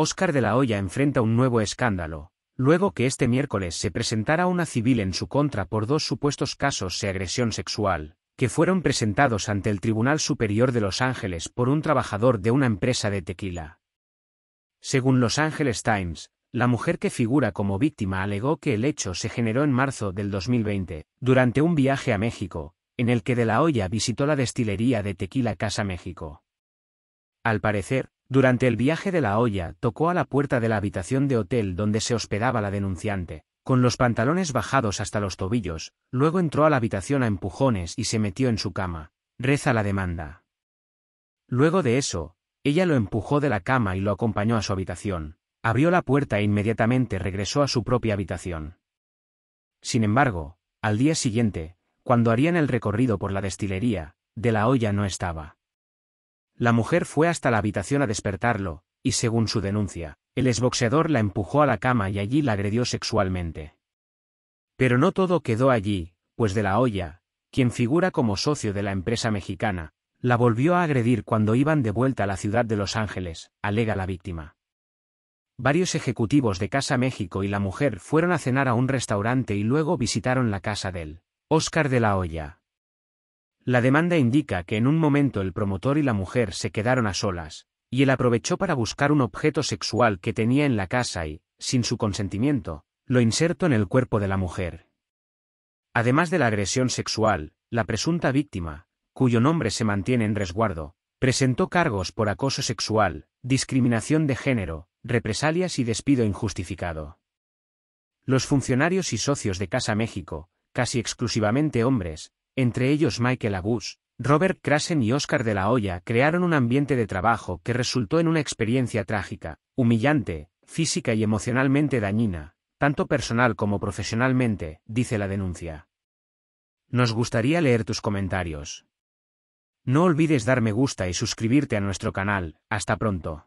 Óscar de la Hoya enfrenta un nuevo escándalo, luego que este miércoles se presentara una civil en su contra por dos supuestos casos de agresión sexual, que fueron presentados ante el Tribunal Superior de Los Ángeles por un trabajador de una empresa de tequila. Según Los Angeles Times, la mujer que figura como víctima alegó que el hecho se generó en marzo del 2020, durante un viaje a México, en el que De la Hoya visitó la destilería de tequila Casa México. Al parecer, durante el viaje de la olla, tocó a la puerta de la habitación de hotel donde se hospedaba la denunciante, con los pantalones bajados hasta los tobillos, luego entró a la habitación a empujones y se metió en su cama. Reza la demanda. Luego de eso, ella lo empujó de la cama y lo acompañó a su habitación. Abrió la puerta e inmediatamente regresó a su propia habitación. Sin embargo, al día siguiente, cuando harían el recorrido por la destilería, de la olla no estaba. La mujer fue hasta la habitación a despertarlo, y según su denuncia, el exboxeador la empujó a la cama y allí la agredió sexualmente. Pero no todo quedó allí, pues de la olla, quien figura como socio de la empresa mexicana, la volvió a agredir cuando iban de vuelta a la ciudad de Los Ángeles, alega la víctima. Varios ejecutivos de Casa México y la mujer fueron a cenar a un restaurante y luego visitaron la casa del Oscar de la Hoya, la demanda indica que en un momento el promotor y la mujer se quedaron a solas, y él aprovechó para buscar un objeto sexual que tenía en la casa y, sin su consentimiento, lo insertó en el cuerpo de la mujer. Además de la agresión sexual, la presunta víctima, cuyo nombre se mantiene en resguardo, presentó cargos por acoso sexual, discriminación de género, represalias y despido injustificado. Los funcionarios y socios de Casa México, casi exclusivamente hombres, entre ellos Michael Agus, Robert Krasen y Oscar de la Hoya crearon un ambiente de trabajo que resultó en una experiencia trágica, humillante, física y emocionalmente dañina, tanto personal como profesionalmente, dice la denuncia. Nos gustaría leer tus comentarios. No olvides dar me gusta y suscribirte a nuestro canal, hasta pronto.